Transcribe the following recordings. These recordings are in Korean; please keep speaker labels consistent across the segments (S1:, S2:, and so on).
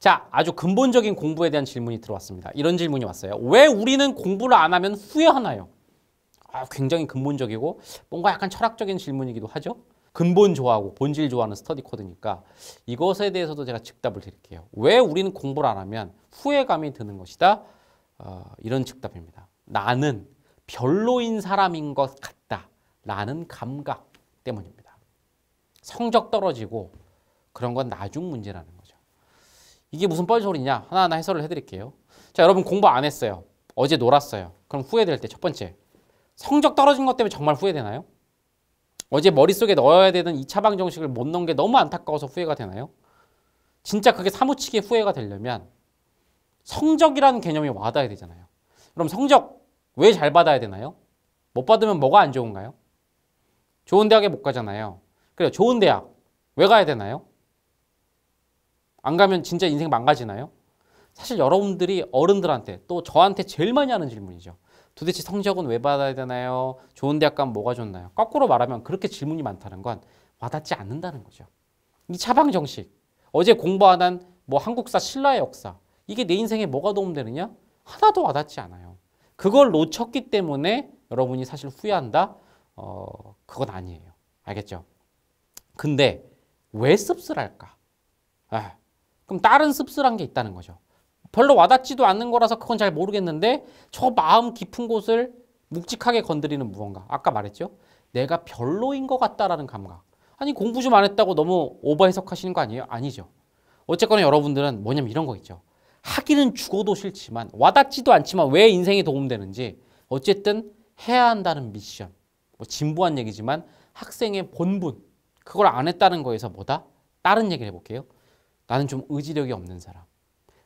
S1: 자, 아주 근본적인 공부에 대한 질문이 들어왔습니다. 이런 질문이 왔어요. 왜 우리는 공부를 안 하면 후회하나요? 아, 굉장히 근본적이고 뭔가 약간 철학적인 질문이기도 하죠. 근본 좋아하고 본질 좋아하는 스터디 코드니까 이것에 대해서도 제가 즉답을 드릴게요. 왜 우리는 공부를 안 하면 후회감이 드는 것이다? 어, 이런 즉답입니다. 나는 별로인 사람인 것 같다. 라는 감각 때문입니다. 성적 떨어지고 그런 건 나중 문제라는 거예요. 이게 무슨 뻘소리냐 하나하나 해설을 해드릴게요. 자 여러분 공부 안 했어요. 어제 놀았어요. 그럼 후회될 때 첫 번째 성적 떨어진 것 때문에 정말 후회되나요? 어제 머릿속에 넣어야 되는 이 차방 정식을 못 넣은 게 너무 안타까워서 후회가 되나요? 진짜 그게 사무치게 후회가 되려면 성적이라는 개념이 와닿아야 되잖아요. 그럼 성적 왜 잘 받아야 되나요? 못 받으면 뭐가 안 좋은가요? 좋은 대학에 못 가잖아요. 그래 좋은 대학 왜 가야 되나요? 안 가면 진짜 인생 망가지나요? 사실 여러분들이 어른들한테 또 저한테 제일 많이 하는 질문이죠. 도대체 성적은 왜 받아야 되나요? 좋은 대학 가면 뭐가 좋나요? 거꾸로 말하면 그렇게 질문이 많다는 건 와닿지 않는다는 거죠. 이 차방 정식, 어제 공부한 한뭐 한국사 신라의 역사, 이게 내 인생에 뭐가 도움되느냐? 하나도 와닿지 않아요. 그걸 놓쳤기 때문에 여러분이 사실 후회한다? 어, 그건 아니에요. 알겠죠? 근데 왜 씁쓸할까? 아, 그럼 다른 씁쓸한 게 있다는 거죠. 별로 와닿지도 않는 거라서 그건 잘 모르겠는데 저 마음 깊은 곳을 묵직하게 건드리는 무언가. 아까 말했죠. 내가 별로인 것 같다라는 감각. 아니 공부 좀 안 했다고 너무 오버 해석하시는 거 아니에요? 아니죠. 어쨌거나 여러분들은 뭐냐면 이런 거 있죠. 하기는 죽어도 싫지만 와닿지도 않지만 왜 인생에 도움되는지 어쨌든 해야 한다는 미션. 뭐 진부한 얘기지만 학생의 본분 그걸 안 했다는 거에서 뭐다? 다른 얘기를 해볼게요. 나는 좀 의지력이 없는 사람.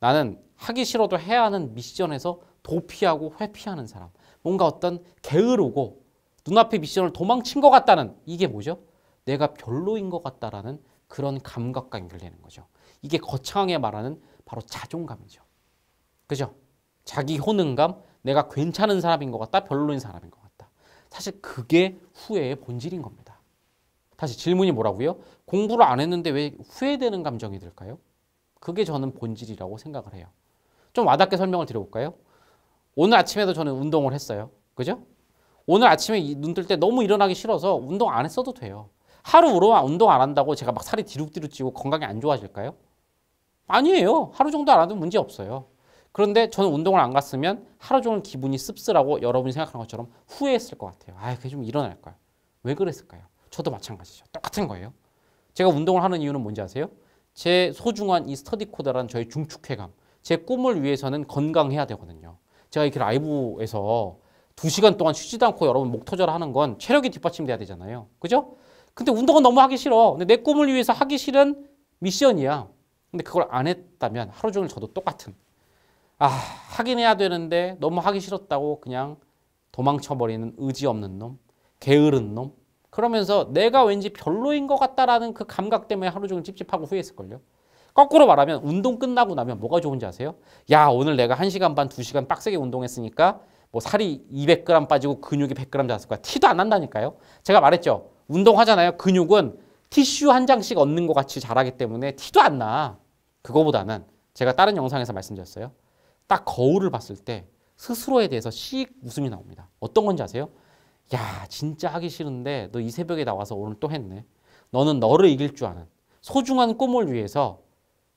S1: 나는 하기 싫어도 해야 하는 미션에서 도피하고 회피하는 사람. 뭔가 어떤 게으르고 눈앞의 미션을 도망친 것 같다는 이게 뭐죠? 내가 별로인 것 같다라는 그런 감각과 연결되는 거죠. 이게 거창하게 말하는 바로 자존감이죠. 그죠? 자기 효능감, 내가 괜찮은 사람인 것 같다, 별로인 사람인 것 같다. 사실 그게 후회의 본질인 겁니다. 다시 질문이 뭐라고요? 공부를 안 했는데 왜 후회되는 감정이 들까요? 그게 저는 본질이라고 생각을 해요. 좀 와닿게 설명을 드려볼까요? 오늘 아침에도 저는 운동을 했어요. 그죠? 오늘 아침에 눈 뜰 때 너무 일어나기 싫어서 운동 안 했어도 돼요. 하루 우러만 운동 안 한다고 제가 막 살이 뒤룩뒤룩 찌고 건강이 안 좋아질까요? 아니에요. 하루 정도 안 해도 문제 없어요. 그런데 저는 운동을 안 갔으면 하루 종일 기분이 씁쓸하고 여러분이 생각하는 것처럼 후회했을 것 같아요. 아, 그게 좀 일어날 걸왜 그랬을까요? 저도 마찬가지죠. 똑같은 거예요. 제가 운동을 하는 이유는 뭔지 아세요? 제 소중한 이 스터디 코드라는 저의 중축해감, 제 꿈을 위해서는 건강해야 되거든요. 제가 이렇게 라이브에서 두시간 동안 쉬지도 않고 여러분 목 터져라 하는 건 체력이 뒷받침돼야 되잖아요. 그죠? 근데 운동은 너무 하기 싫어. 근데 내 꿈을 위해서 하기 싫은 미션이야. 근데 그걸 안 했다면 하루 종일 저도 똑같은. 아, 하긴 해야 되는데 너무 하기 싫었다고 그냥 도망쳐버리는 의지 없는 놈, 게으른 놈, 그러면서 내가 왠지 별로인 것 같다라는 그 감각 때문에 하루 종일 찝찝하고 후회했을걸요. 거꾸로 말하면 운동 끝나고 나면 뭐가 좋은지 아세요? 야 오늘 내가 1시간 반, 2시간 빡세게 운동했으니까 뭐 살이 200g 빠지고 근육이 100g 잡았을 거야. 티도 안 난다니까요. 제가 말했죠. 운동하잖아요. 근육은 티슈 한 장씩 얻는 것 같이 자라기 때문에 티도 안 나. 그거보다는 제가 다른 영상에서 말씀드렸어요. 딱 거울을 봤을 때 스스로에 대해서 씩 웃음이 나옵니다. 어떤 건지 아세요? 야 진짜 하기 싫은데 너 이 새벽에 나와서 오늘 또 했네. 너는 너를 이길 줄 아는 소중한 꿈을 위해서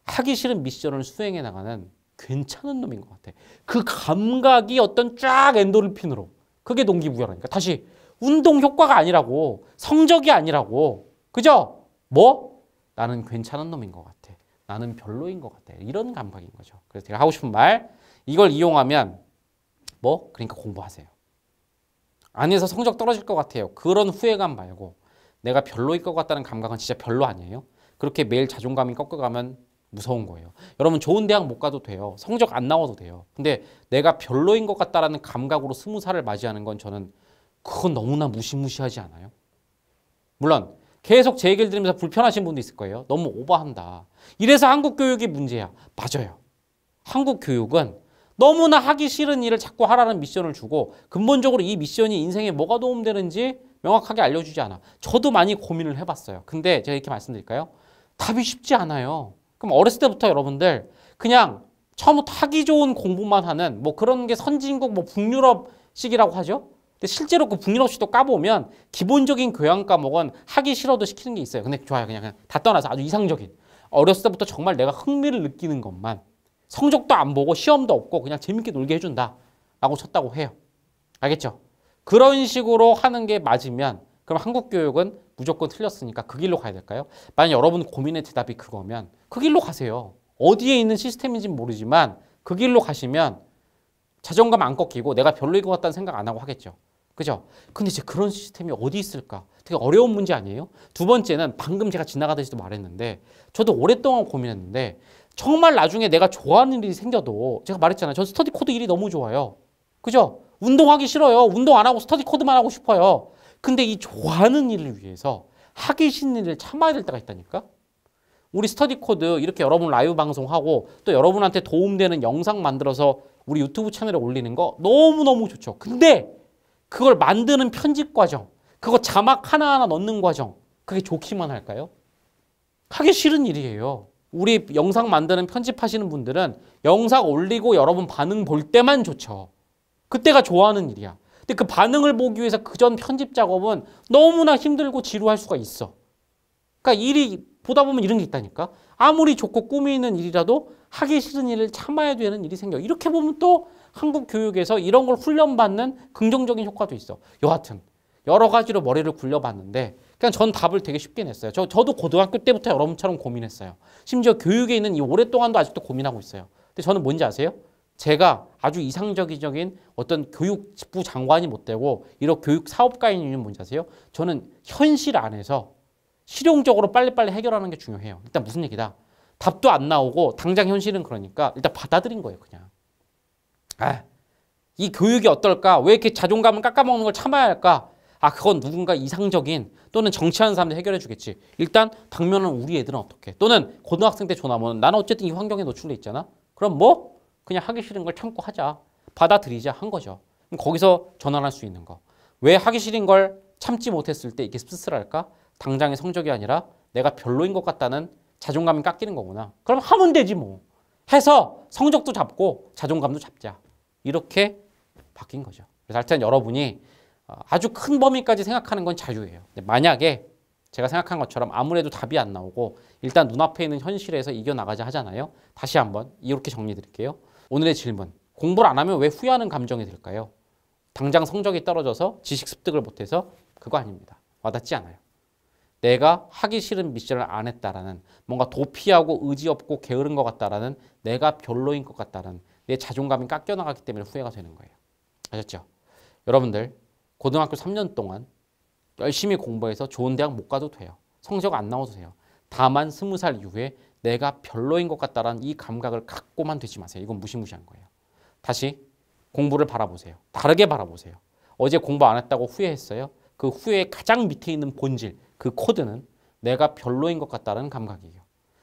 S1: 하기 싫은 미션을 수행해 나가는 괜찮은 놈인 것 같아. 그 감각이 어떤 쫙 엔도르핀으로 그게 동기부여라니까. 다시 운동 효과가 아니라고 성적이 아니라고 그죠? 뭐? 나는 괜찮은 놈인 것 같아. 나는 별로인 것 같아. 이런 감각인 거죠. 그래서 제가 하고 싶은 말 이걸 이용하면 뭐? 그러니까 공부하세요. 안에서 성적 떨어질 것 같아요. 그런 후회감 말고 내가 별로일 것 같다는 감각은 진짜 별로 아니에요. 그렇게 매일 자존감이 꺾어가면 무서운 거예요. 여러분 좋은 대학 못 가도 돼요. 성적 안 나와도 돼요. 근데 내가 별로인 것 같다라는 감각으로 스무 살을 맞이하는 건 저는 그건 너무나 무시무시하지 않아요? 물론 계속 제 얘기를 들으면서 불편하신 분도 있을 거예요. 너무 오버한다. 이래서 한국 교육이 문제야. 맞아요. 한국 교육은 너무나 하기 싫은 일을 자꾸 하라는 미션을 주고 근본적으로 이 미션이 인생에 뭐가 도움되는지 명확하게 알려주지 않아. 저도 많이 고민을 해봤어요. 근데 제가 이렇게 말씀드릴까요? 답이 쉽지 않아요. 그럼 어렸을 때부터 여러분들 그냥 처음부터 하기 좋은 공부만 하는 뭐 그런 게 선진국 뭐 북유럽식이라고 하죠. 근데 실제로 그 북유럽식도 까보면 기본적인 교양 과목은 하기 싫어도 시키는 게 있어요. 근데 좋아요. 그냥, 그냥 다 떠나서 아주 이상적인 어렸을 때부터 정말 내가 흥미를 느끼는 것만 성적도 안 보고 시험도 없고 그냥 재밌게 놀게 해준다 라고 쳤다고 해요. 알겠죠? 그런 식으로 하는 게 맞으면 그럼 한국 교육은 무조건 틀렸으니까 그 길로 가야 될까요? 만약 여러분 고민의 대답이 그거면 그 길로 가세요. 어디에 있는 시스템인지는 모르지만 그 길로 가시면 자존감 안 꺾이고 내가 별로일 것 같다는 생각 안 하고 하겠죠. 그죠? 근데 이제 그런 시스템이 어디 있을까? 되게 어려운 문제 아니에요? 두 번째는 방금 제가 지나가듯이도 말했는데 저도 오랫동안 고민했는데 정말 나중에 내가 좋아하는 일이 생겨도 제가 말했잖아요. 저 스터디 코드 일이 너무 좋아요. 그죠? 운동하기 싫어요. 운동 안 하고 스터디 코드만 하고 싶어요. 근데 이 좋아하는 일을 위해서 하기 싫은 일을 참아야 될 때가 있다니까? 우리 스터디 코드 이렇게 여러분 라이브 방송하고 또 여러분한테 도움되는 영상 만들어서 우리 유튜브 채널에 올리는 거 너무너무 좋죠. 근데 그걸 만드는 편집 과정, 그거 자막 하나하나 넣는 과정, 그게 좋기만 할까요? 하기 싫은 일이에요. 우리 영상 만드는 편집하시는 분들은 영상 올리고 여러분 반응 볼 때만 좋죠. 그때가 좋아하는 일이야. 근데 그 반응을 보기 위해서 그 전 편집 작업은 너무나 힘들고 지루할 수가 있어. 그러니까 일이 보다 보면 이런 게 있다니까. 아무리 좋고 꿈이 있는 일이라도 하기 싫은 일을 참아야 되는 일이 생겨. 이렇게 보면 또 한국 교육에서 이런 걸 훈련받는 긍정적인 효과도 있어. 여하튼 여러 가지로 머리를 굴려봤는데 그냥 전 답을 되게 쉽게 냈어요. 저, 저도 고등학교 때부터 여러분처럼 고민했어요. 심지어 교육에 있는 이 오랫동안도 아직도 고민하고 있어요. 근데 저는 뭔지 아세요? 제가 아주 이상적인 어떤 교육부 직 장관이 못 되고 이런 교육 사업가인 이유는 뭔지 아세요? 저는 현실 안에서 실용적으로 빨리빨리 해결하는 게 중요해요. 일단 무슨 얘기다? 답도 안 나오고 당장 현실은 그러니까 일단 받아들인 거예요, 그냥. 아, 이 교육이 어떨까? 왜 이렇게 자존감을 깎아먹는 걸 참아야 할까? 아 그건 누군가 이상적인 또는 정치하는 사람들이 해결해 주겠지. 일단 당면은 우리 애들은 어떻게 또는 고등학생 때 조나무는 나는 어쨌든 이 환경에 노출돼 있잖아. 그럼 뭐 그냥 하기 싫은 걸 참고 하자. 받아들이자 한 거죠. 그럼 거기서 전환할 수 있는 거. 왜 하기 싫은 걸 참지 못했을 때 이게 씁쓸할까? 당장의 성적이 아니라 내가 별로인 것 같다는 자존감이 깎이는 거구나. 그럼 하면 되지 뭐. 해서 성적도 잡고 자존감도 잡자. 이렇게 바뀐 거죠. 그래서 하여튼 여러분이 어, 아주 큰 범위까지 생각하는 건 자유예요. 만약에 제가 생각한 것처럼 아무래도 답이 안 나오고 일단 눈앞에 있는 현실에서 이겨나가자 하잖아요. 다시 한번 이렇게 정리드릴게요. 해 오늘의 질문. 공부를 안 하면 왜 후회하는 감정이 들까요? 당장 성적이 떨어져서 지식 습득을 못해서 그거 아닙니다. 와닿지 않아요. 내가 하기 싫은 미션을 안 했다라는 뭔가 도피하고 의지 없고 게으른 것 같다라는 내가 별로인 것 같다라는 내 자존감이 깎여나가기 때문에 후회가 되는 거예요. 아셨죠? 여러분들 고등학교 3년 동안 열심히 공부해서 좋은 대학 못 가도 돼요. 성적 안 나와도 돼요. 다만 스무 살 이후에 내가 별로인 것 같다라는 이 감각을 갖고만 되지 마세요. 이건 무시무시한 거예요. 다시 공부를 바라보세요. 다르게 바라보세요. 어제 공부 안 했다고 후회했어요. 그 후회 의 가장 밑에 있는 본질, 그 코드는 내가 별로인 것 같다는 라 감각이에요.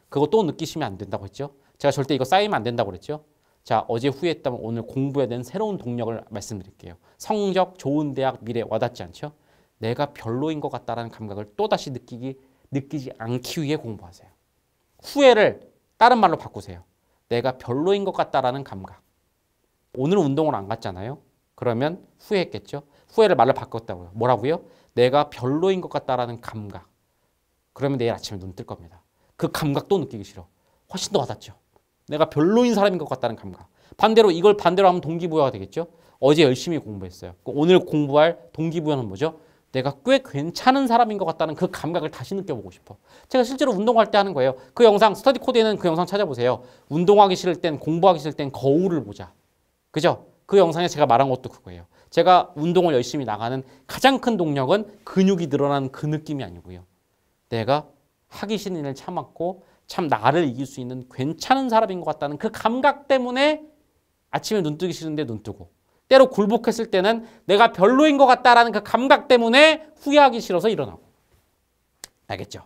S1: 그거 또 느끼시면 안 된다고 했죠? 제가 절대 이거 쌓이면 안 된다고 그랬죠? 자, 어제 후회했다면 오늘 공부해야 되는 새로운 동력을 말씀드릴게요. 성적, 좋은 대학, 미래 와닿지 않죠? 내가 별로인 것 같다라는 감각을 또다시 느끼기, 느끼지 않기 위해 공부하세요. 후회를 다른 말로 바꾸세요. 내가 별로인 것 같다라는 감각. 오늘 운동을 안 갔잖아요. 그러면 후회했겠죠? 후회를 말로 바꿨다고요. 뭐라고요? 내가 별로인 것 같다라는 감각. 그러면 내일 아침에 눈 뜰 겁니다. 그 감각도 느끼기 싫어. 훨씬 더 와닿죠. 내가 별로인 사람인 것 같다는 감각. 반대로 이걸 반대로 하면 동기부여가 되겠죠. 어제 열심히 공부했어요. 그 오늘 공부할 동기부여는 뭐죠? 내가 꽤 괜찮은 사람인 것 같다는 그 감각을 다시 느껴보고 싶어. 제가 실제로 운동할 때 하는 거예요. 그 영상 스터디 코드에는 그 영상 찾아보세요. 운동하기 싫을 땐 공부하기 싫을 땐 거울을 보자. 그죠? 그 영상에 제가 말한 것도 그거예요. 제가 운동을 열심히 나가는 가장 큰 동력은 근육이 늘어나는 그 느낌이 아니고요. 내가 하기 싫은 일을 참았고 참 나를 이길 수 있는 괜찮은 사람인 것 같다는 그 감각 때문에 아침에 눈 뜨기 싫은데 눈 뜨고 때로 굴복했을 때는 내가 별로인 것 같다라는 그 감각 때문에 후회하기 싫어서 일어나고 알겠죠?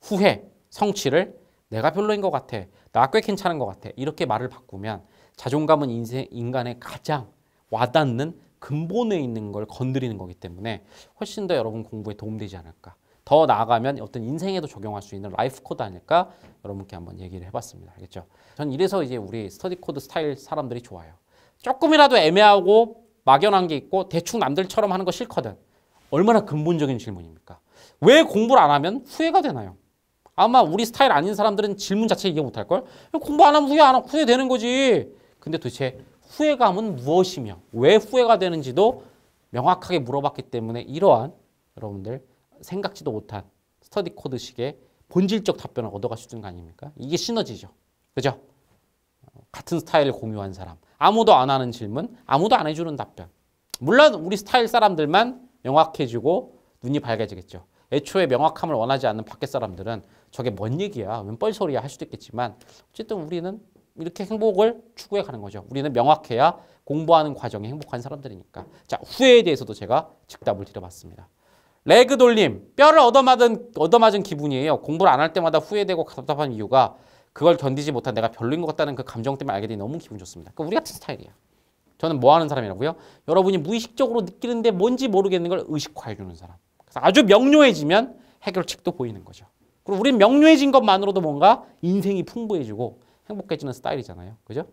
S1: 후회, 성취를 내가 별로인 것 같아, 나 꽤 괜찮은 것 같아 이렇게 말을 바꾸면 자존감은 인생, 인간의 가장 와닿는 근본에 있는 걸 건드리는 거기 때문에 훨씬 더 여러분 공부에 도움되지 않을까 더 나아가면 어떤 인생에도 적용할 수 있는 라이프 코드 아닐까 여러분께 한번 얘기를 해봤습니다. 알겠죠? 전 이래서 이제 우리 스터디 코드 스타일 사람들이 좋아요. 조금이라도 애매하고 막연한 게 있고 대충 남들처럼 하는 거 싫거든. 얼마나 근본적인 질문입니까? 왜 공부를 안 하면 후회가 되나요? 아마 우리 스타일 아닌 사람들은 질문 자체 이해 못할 걸. 공부 안 하면 후회 안 하고 후회되는 거지. 근데 도대체 후회감은 무엇이며 왜 후회가 되는지도 명확하게 물어봤기 때문에 이러한 여러분들 생각지도 못한 스터디 코드식의 본질적 답변을 얻어갈 수 있는 거 아닙니까? 이게 시너지죠. 그죠? 같은 스타일을 공유한 사람. 아무도 안 하는 질문, 아무도 안 해주는 답변. 물론 우리 스타일 사람들만 명확해지고 눈이 밝아지겠죠. 애초에 명확함을 원하지 않는 밖에 사람들은 저게 뭔 얘기야, 웬뻘 소리야 할 수도 있겠지만 어쨌든 우리는 이렇게 행복을 추구해 가는 거죠. 우리는 명확해야 공부하는 과정이 행복한 사람들이니까. 자, 후회에 대해서도 제가 즉답을 드려봤습니다. 레그 돌림, 뼈를 얻어맞은, 얻어맞은 기분이에요. 공부를 안 할 때마다 후회되고 답답한 이유가 그걸 견디지 못한 내가 별로인 것 같다는 그 감정 때문에 알게 되니 너무 기분 좋습니다. 그러니까 우리 같은 스타일이에요. 저는 뭐 하는 사람이라고요? 여러분이 무의식적으로 느끼는데 뭔지 모르겠는 걸 의식화해주는 사람. 그래서 아주 명료해지면 해결책도 보이는 거죠. 그리고 우린 명료해진 것만으로도 뭔가 인생이 풍부해지고 행복해지는 스타일이잖아요. 그죠?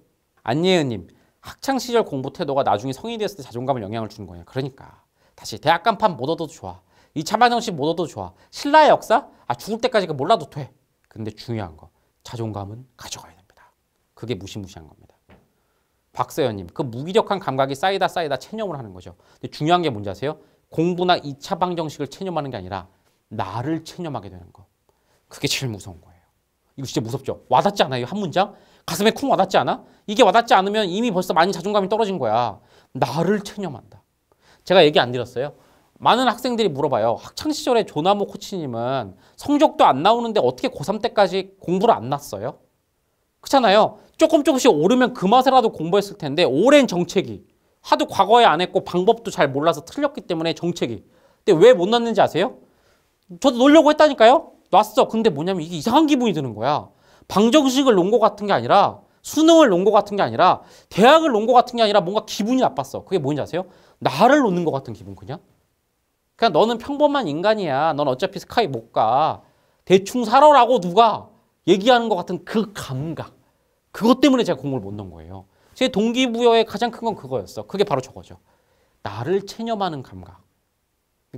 S1: 안예은님, 학창시절 공부 태도가 나중에 성인이 됐을 때 자존감을 영향을 주는 거예요. 그러니까. 다시 대학 간판 못 얻어도 좋아. 이자반정식못 얻어도 좋아. 신라의 역사? 아 죽을 때까지 몰라도 돼. 근데 중요한 거 자존감은 가져가야 됩니다. 그게 무시무시한 겁니다. 박서현님그 무기력한 감각이 쌓이다 쌓이다 체념을 하는 거죠. 근데 중요한 게 뭔지 아세요? 공부나 2차 방정식을 체념하는 게 아니라 나를 체념하게 되는 거. 그게 제일 무서운 거예요. 이거 진짜 무섭죠? 와닿지 않아요? 한 문장? 가슴에 쿵 와닿지 않아? 이게 와닿지 않으면 이미 벌써 많이 자존감이 떨어진 거야. 나를 체념한다. 제가 얘기 안 드렸어요. 많은 학생들이 물어봐요. 학창시절에 조나무 코치님은 성적도 안 나오는데 어떻게 고3 때까지 공부를 안 났어요? 그렇잖아요. 조금 조금씩 오르면 그 맛에라도 공부했을 텐데 오랜 정책이 하도 과거에 안 했고 방법도 잘 몰라서 틀렸기 때문에 정책이 근데 왜 못 났는지 아세요? 저도 놀려고 했다니까요. 놨어. 근데 뭐냐면 이게 이상한 기분이 드는 거야. 방정식을 논 거 같은 게 아니라 수능을 논 거 같은 게 아니라 대학을 논 거 같은 게 아니라 뭔가 기분이 나빴어. 그게 뭔지 아세요? 나를 놓는 거 같은 기분 그냥. 그냥 너는 평범한 인간이야. 넌 어차피 스카이 못 가. 대충 살아라고 누가 얘기하는 것 같은 그 감각. 그것 때문에 제가 공부를 못 넣은 거예요. 제 동기부여의 가장 큰 건 그거였어. 그게 바로 저거죠. 나를 체념하는 감각.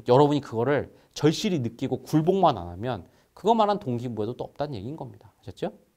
S1: 여러분이 그거를 절실히 느끼고 굴복만 안 하면 그것만한 동기부여도 또 없다는 얘기인 겁니다. 아셨죠?